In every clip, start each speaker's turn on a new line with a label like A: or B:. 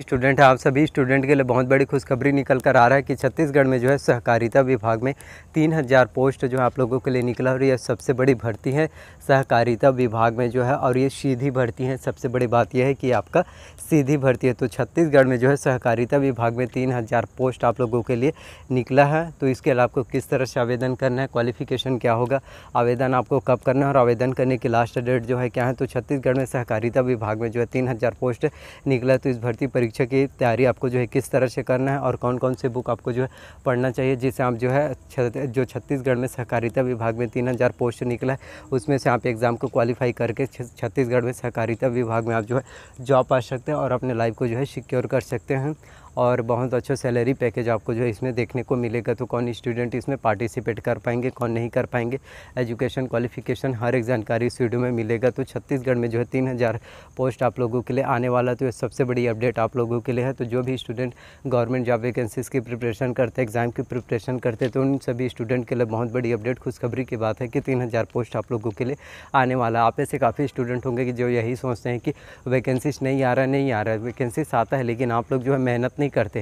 A: student आप सभी student के लिए बहुत बड़ी खुशखबरी निकल कर आ रहा है कि छत्तीसगढ़ में जो है सहकारिता विभाग में तीन हज़ार पोस्ट जो है आप लोगों के लिए निकला और यह सबसे बड़ी भर्ती है सहकारिता विभाग में जो है और ये सीधी भर्ती है सबसे बड़ी बात यह है कि आपका सीधी भर्ती है तो छत्तीसगढ़ में जो है सहकारिता विभाग में तीन हज़ार पोस्ट आप लोगों के लिए निकला है तो इसके लिए आपको किस तरह से आवेदन करना है क्वालिफिकेशन क्या होगा आवेदन आपको कब करना है और आवेदन करने की लास्ट डेट जो है क्या है तो छत्तीसगढ़ में सहकारिता विभाग में जो है तीन पोस्ट निकला तो इस भर्ती परीक्षा की तैयारी आपको जो है किस तरह से करना है और कौन कौन से बुक आपको जो है पढ़ना चाहिए जिससे आप जो है जो छत्तीसगढ़ में सहकारिता विभाग में तीन हज़ार पोस्ट निकला है उसमें से आप एग्ज़ाम को क्वालिफाई करके छत्तीसगढ़ में सहकारिता विभाग में आप जो है जॉब पा सकते हैं और अपने लाइफ को जो है सिक्योर कर सकते हैं और बहुत अच्छा सैलरी पैकेज आपको जो है इसमें देखने को मिलेगा तो कौन स्टूडेंट इसमें पार्टिसिपेट कर पाएंगे कौन नहीं कर पाएंगे एजुकेशन क्वालिफिकेशन हर एक जानकारी इस वीडियो में मिलेगा तो छत्तीसगढ़ में जो है तीन हज़ार पोस्ट आप लोगों के लिए आने वाला तो ये सबसे बड़ी अपडेट आप लोगों के लिए है तो जो भी स्टूडेंट गवर्नमेंट जॉब वैकेंसीज़ की प्रिपरेशन करते एग्ज़ाम की प्रिपरेशन करते तो उन सभी स्टूडेंट के लिए बहुत बड़ी अपडेट खुशखबरी की बात है कि तीन हज़ार पोस्ट आप लोगों के लिए आने वाला आप ऐसे काफ़ी स्टूडेंट होंगे कि जो यही सोचते हैं कि वैकेंसीज नहीं आ रहा नहीं आ रहा है वैकेंसीज आता है लेकिन आप लोग जो है मेहनत नहीं नहीं करते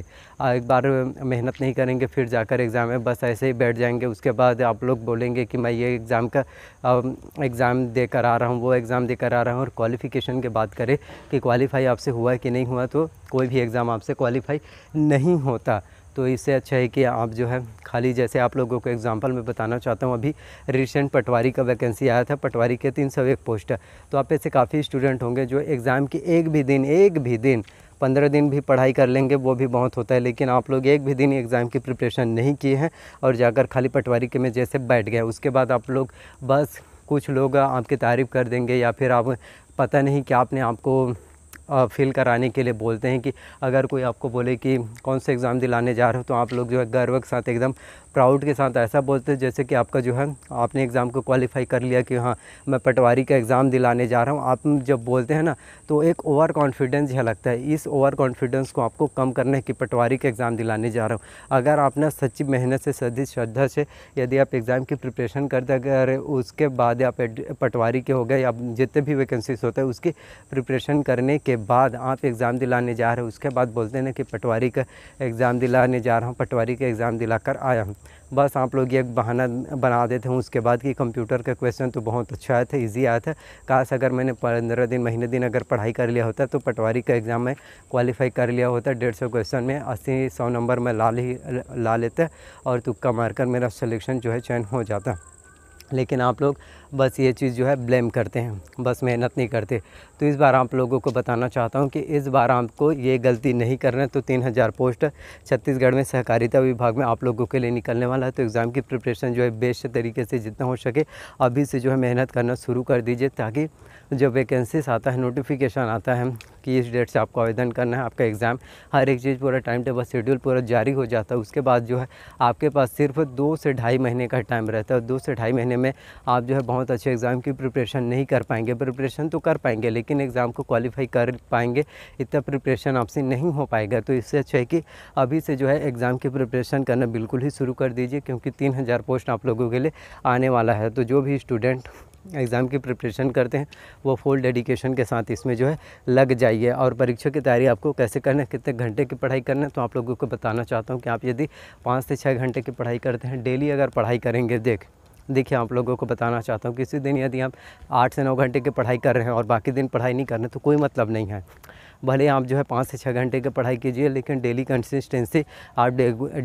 A: एक बार मेहनत नहीं करेंगे फिर जाकर एग्ज़ाम में बस ऐसे ही बैठ जाएंगे उसके बाद आप लोग बोलेंगे कि मैं ये एग्ज़ाम का एग्ज़ाम दे कर आ रहा हूँ वो एग्ज़ाम दे कर आ रहा हूँ और क्वालिफ़िकेशन की बात करें कि क्वालिफ़ाई आपसे हुआ कि नहीं हुआ तो कोई भी एग्ज़ाम आपसे क्वालिफ़ाई नहीं होता तो इससे अच्छा है कि आप जो है खाली जैसे आप लोगों को एग्जांपल में बताना चाहता हूँ अभी रिसेंट पटवारी का वैकेंसी आया था पटवारी के तीन सौ एक पोस्ट तो आप ऐसे काफ़ी स्टूडेंट होंगे जो एग्ज़ाम के एक भी दिन एक भी दिन पंद्रह दिन भी पढ़ाई कर लेंगे वो भी बहुत होता है लेकिन आप लोग एक भी दिन एग्ज़ाम की प्रिपरेशन नहीं किए हैं और जाकर खाली पटवारी के में जैसे बैठ गए उसके बाद आप लोग बस कुछ लोग आपकी तारीफ़ कर देंगे या फिर आप पता नहीं कि आपने आपको फिल कराने के लिए बोलते हैं कि अगर कोई आपको बोले कि कौन से एग्ज़ाम दिलाने जा रहे हो तो आप लोग जो है गर्व के साथ एकदम प्राउड के साथ ऐसा बोलते हैं जैसे कि आपका जो है आपने एग्ज़ाम को क्वालिफाई कर लिया कि हाँ मैं पटवारी का एग्ज़ाम दिलाने जा रहा हूँ आप जब बोलते हैं ना तो एक ओवर कॉन्फिडेंस लगता है इस ओवर कॉन्फिडेंस को आपको कम करने की पटवारी का एग्ज़ाम दिलाने जा रहा हूँ अगर आप ना सच्ची मेहनत से सदी श्रद्धा से यदि आप एग्ज़ाम की प्रिपरेशन करते अगर उसके बाद आप पटवारी के हो गए या जितने भी वैकेंसीज होते हैं उसकी प्रिपरेशन करने के बाद आप एग्ज़ाम दिलाने जा रहे हो उसके बाद बोलते हैं ना कि पटवारी का एग्ज़ाम दिलाने जा रहा हूँ पटवारी का एग्ज़ाम दिलाकर आया हूँ बस आप लोग ये बहाना बना देते हैं उसके बाद कि कंप्यूटर का क्वेश्चन तो बहुत अच्छा आया था ईजी आया था काश अगर मैंने पंद्रह दिन महीने दिन अगर पढ़ाई कर लिया होता तो पटवारी का एग्ज़ाम में क्वालिफाई कर लिया होता डेढ़ सौ क्वेश्चन में अस्सी सौ नंबर में ला ही ला लेते और तुक्का मारकर मेरा सिलेक्शन जो है चयन हो जाता लेकिन आप लोग बस ये चीज़ जो है ब्लेम करते हैं बस मेहनत नहीं करते तो इस बार आप लोगों को बताना चाहता हूँ कि इस बार आपको ये गलती नहीं करना है तो तीन हज़ार पोस्ट छत्तीसगढ़ में सहकारिता विभाग में आप लोगों के लिए निकलने वाला है तो एग्ज़ाम की प्रिपरेशन जो है बेस्ट तरीके से जितना हो सके अभी से जो है मेहनत करना शुरू कर दीजिए ताकि जो वैकेंसीज आता है नोटिफिकेशन आता है कि इस डेट से आपको आवेदन करना है आपका एग्ज़ाम हर एक चीज़ पूरा टाइम टेबल शेड्यूल पूरा जारी हो जाता है उसके बाद जो है आपके पास सिर्फ दो से ढाई महीने का टाइम रहता है दो से ढाई महीने में आप जो है बहुत अच्छे एग्ज़ाम की प्रिपरेशन नहीं कर पाएंगे प्रिपरेशन तो कर पाएंगे लेकिन एग्ज़ाम को क्वालिफाई कर पाएंगे इतना प्रिपरेशन आपसे नहीं हो पाएगा तो इससे अच्छा है कि अभी से जो है एग्ज़ाम की प्रिपरेशन करना बिल्कुल ही शुरू कर दीजिए क्योंकि तीन हज़ार पोस्ट आप लोगों के लिए आने वाला है तो जो भी स्टूडेंट एग्ज़ाम की प्रिपरेशन करते हैं वो फुल डेडिकेशन के साथ इसमें जो है लग जाइए और परीक्षा की तैयारी आपको कैसे करना है कितने घंटे की पढ़ाई करना है तो आप लोगों को बताना चाहता हूँ कि आप यदि पाँच से छः घंटे की पढ़ाई करते हैं डेली अगर पढ़ाई करेंगे देख देखिए आप लोगों को बताना चाहता हूँ किसी दिन यदि आप आठ से नौ घंटे की पढ़ाई कर रहे हैं और बाकी दिन पढ़ाई नहीं कर रहे तो कोई मतलब नहीं है भले आप जो है पाँच से छः घंटे की पढ़ाई कीजिए लेकिन डेली कंसिस्टेंसी आप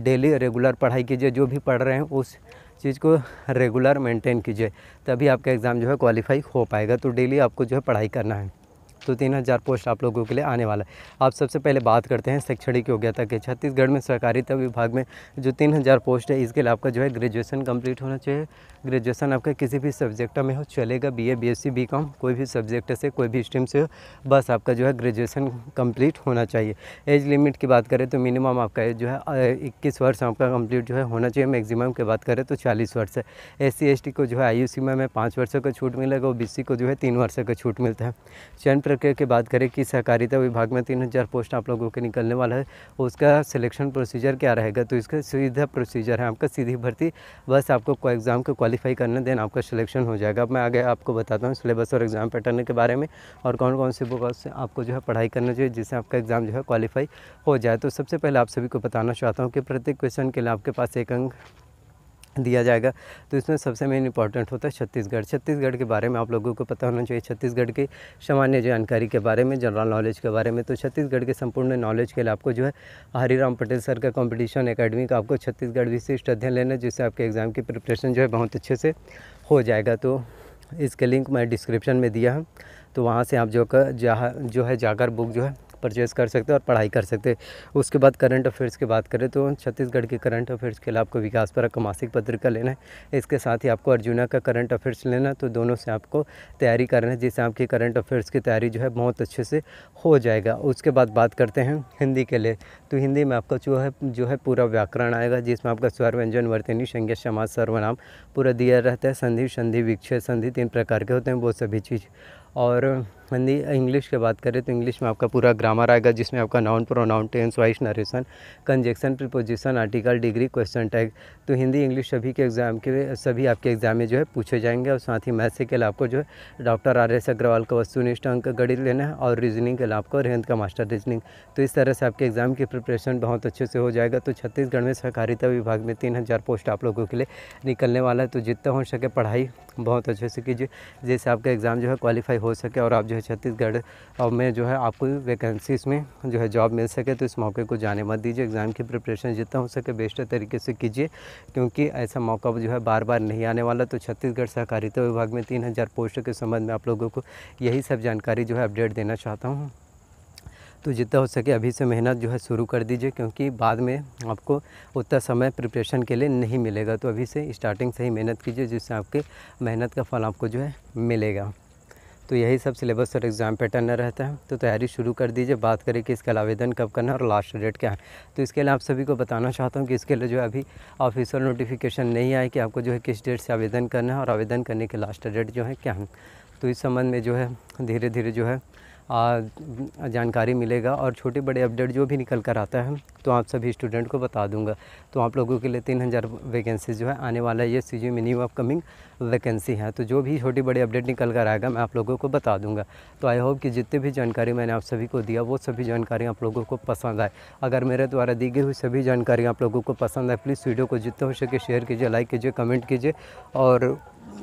A: डेली रेगुलर पढ़ाई कीजिए जो भी पढ़ रहे हैं उस चीज़ को रेगुलर मेंटेन कीजिए तभी आपका एग्ज़ाम जो है क्वालिफाई हो पाएगा तो डेली आपको जो है पढ़ाई करना है तो तीन हज़ार पोस्ट आप लोगों के लिए आने वाला है आप सबसे पहले बात करते हैं शैक्षणिक योग्यता के छत्तीसगढ़ में सहकारिता विभाग में जो तीन हज़ार पोस्ट है इसके लिए आपका जो है ग्रेजुएसन कम्प्लीट होना चाहिए ग्रेजुएसन आपका किसी भी सब्जेक्ट में हो चलेगा B A B S C B com कोई भी सब्जेक्ट से कोई भी स्ट्रीम से हो बस आपका जो है ग्रेजुएसन कम्प्लीट होना चाहिए एज लिमिट की बात करें तो मिनिमम आपका जो है इक्कीस वर्ष आपका कम्प्लीट जो है होना चाहिए मैगजिमम की बात करें तो चालीस वर्ष है एस सी को जो है आयु सीमा में पाँच वर्षों का छूट मिलेगा ओ बी को जो है तीन वर्षों का छूट मिलता है चयन करके के बात करें कि सहकारिता विभाग में तीन हज़ार पोस्ट आप लोगों के निकलने वाला है उसका सिलेक्शन प्रोसीजर क्या रहेगा तो इसका सीधा प्रोसीजर है आपका सीधी भर्ती बस आपको एग्ज़ाम को क्वालिफाई करने देन आपका सिलेक्शन हो जाएगा मैं आगे आपको बताता हूँ सिलेबस और एग्ज़ाम पैटर्न के बारे में और कौन कौन से बुक आपको जो है पढ़ाई करना चाहिए जिससे आपका एग्ज़ाम जो है क्वालिफाई हो जाए तो सबसे पहले आप सभी को बताना चाहता हूँ कि प्रत्येक क्वेश्चन के लिए आपके पास एक अंक दिया जाएगा तो इसमें सबसे मेन इंपॉर्टेंट होता है छत्तीसगढ़ छत्तीसगढ़ के बारे में आप लोगों को पता होना चाहिए छत्तीसगढ़ के सामान्य जानकारी के बारे में जनरल नॉलेज के बारे में तो छत्तीसगढ़ के संपूर्ण नॉलेज के लिए आपको जो है राम पटेल सर का कंपटीशन एकेडमी का आपको छत्तीसगढ़ विशिष्ट अध्ययन लेना जिससे आपके एग्ज़ाम की प्रिपरेशन जो है बहुत अच्छे से हो जाएगा तो इसके लिंक मैं डिस्क्रिप्शन में दिया है तो वहाँ से आप जो कर जो है जाकर बुक जो है परचेज़ कर सकते हैं और पढ़ाई कर सकते हैं उसके बाद करंट अफेयर्स की बात करें तो छत्तीसगढ़ के करंट अफेयर्स के लिए आपको विकास पर मासिक पत्रिका लेना है इसके साथ ही आपको अर्जुना का करंट अफेयर्स लेना तो दोनों से आपको तैयारी करना है जिससे आपकी करंट अफेयर्स की तैयारी जो है बहुत अच्छे से हो जाएगा उसके बाद बात करते हैं हिंदी के लिए तो हिंदी में आपका जो है जो है पूरा व्याकरण आएगा जिसमें आपका स्वर व्यंजन वर्तनी संज्ञा समाज सर्वनाम पूरा दिया रहता है संधि संधि विक्षय संधि तीन प्रकार के होते हैं वो सभी चीज़ और हिंदी इंग्लिश के बात करें तो इंग्लिश में आपका पूरा ग्रामर आएगा जिसमें आपका noun pronoun tense voice narration conjunction preposition article degree question tag तो हिंदी इंग्लिश सभी के एग्ज़ाम के सभी आपके एग्ज़ाम में जो है पूछे जाएंगे और साथ ही मैथ्स के लिए आपको जो है डॉक्टर आर एस अग्रवाल का वस्तुनिष्ठ अंक गणित लेना है और रीजनिंग के लिए आपको रेंथ का मास्टर रीजनिंग तो इस तरह से आपके एग्ज़ाम की प्रिपरेशन बहुत अच्छे से हो जाएगा तो छत्तीसगढ़ में सहकारिता विभाग में तीन हज़ार पोस्ट आप लोगों के लिए निकलने वाला है तो जितना हो सके पढ़ाई बहुत अच्छे से कीजिए जैसे आपका एग्ज़ाम जो है क्वालिफाई हो सके और आप जो है है छत्तीसगढ़ और में जो है आपको वैकेंसीज में जो है जॉब मिल सके तो इस मौके को जाने मत दीजिए एग्ज़ाम की प्रिपरेशन जितना हो सके बेस्ट तरीके से कीजिए क्योंकि ऐसा मौका जो है बार बार नहीं आने वाला तो छत्तीसगढ़ सहकारिता विभाग में तीन हज़ार पोस्ट के संबंध में आप लोगों को यही सब जानकारी जो है अपडेट देना चाहता हूँ तो जितना हो सके अभी से मेहनत जो है शुरू कर दीजिए क्योंकि बाद में आपको उतना समय प्रिपरेशन के लिए नहीं मिलेगा तो अभी से स्टार्टिंग से ही मेहनत कीजिए जिससे आपके मेहनत का फल आपको जो है मिलेगा तो यही सब सिलेबस और एग्ज़ाम पैटर्न रहता है तो तैयारी शुरू कर दीजिए बात करें कि लिए आवेदन कब करना है और लास्ट डेट क्या है तो इसके लिए आप सभी को बताना चाहता हूँ कि इसके लिए जो है अभी ऑफिशियल नोटिफिकेशन नहीं आए कि आपको जो है किस डेट से आवेदन करना है और आवेदन करने के लास्ट डेट जो है क्या है तो इस संबंध में जो है धीरे धीरे जो है जानकारी मिलेगा और छोटे बड़े अपडेट जो भी निकल कर आता है तो आप सभी स्टूडेंट को बता दूंगा तो आप लोगों के लिए तीन हज़ार वैकेंसी जो है आने वाला ये सी जी में न्यू अपकमिंग वैकेंसी है तो जो भी छोटी बड़ी अपडेट निकल कर आएगा मैं आप लोगों को बता दूंगा तो आई होप कि जितने भी जानकारी मैंने आप सभी को दिया वो सभी जानकारी आप लोगों को पसंद आए अगर मेरे द्वारा दी गई हुई सभी जानकारी आप लोगों को पसंद आए प्लीज़ वीडियो को जितना हो सके शेयर कीजिए लाइक कीजिए कमेंट कीजिए और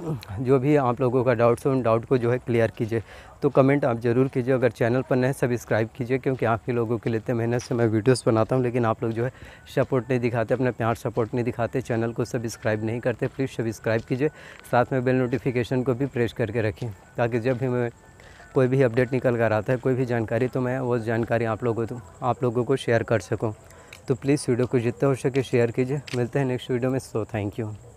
A: जो भी आप लोगों का डाउट्स हो उन डाउट को जो है क्लियर कीजिए तो कमेंट आप ज़रूर कीजिए अगर चैनल पर नए सब्सक्राइब कीजिए क्योंकि आप ही लोगों के लिए इतने मेहनत से मैं वीडियोस बनाता हूँ लेकिन आप लोग जो है सपोर्ट नहीं दिखाते अपना प्यार सपोर्ट नहीं दिखाते चैनल को सब्सक्राइब नहीं करते प्लीज़ सब्सक्राइब कीजिए साथ में बेल नोटिफिकेशन को भी प्रेस करके रखें ताकि जब भी मैं कोई भी अपडेट निकल कर आता है कोई भी जानकारी तो मैं वो जानकारी आप लोगों आप लोगों को शेयर कर सकूँ तो प्लीज़ वीडियो को जितना हो सके शेयर कीजिए मिलते हैं नेक्स्ट वीडियो में सो थैंक यू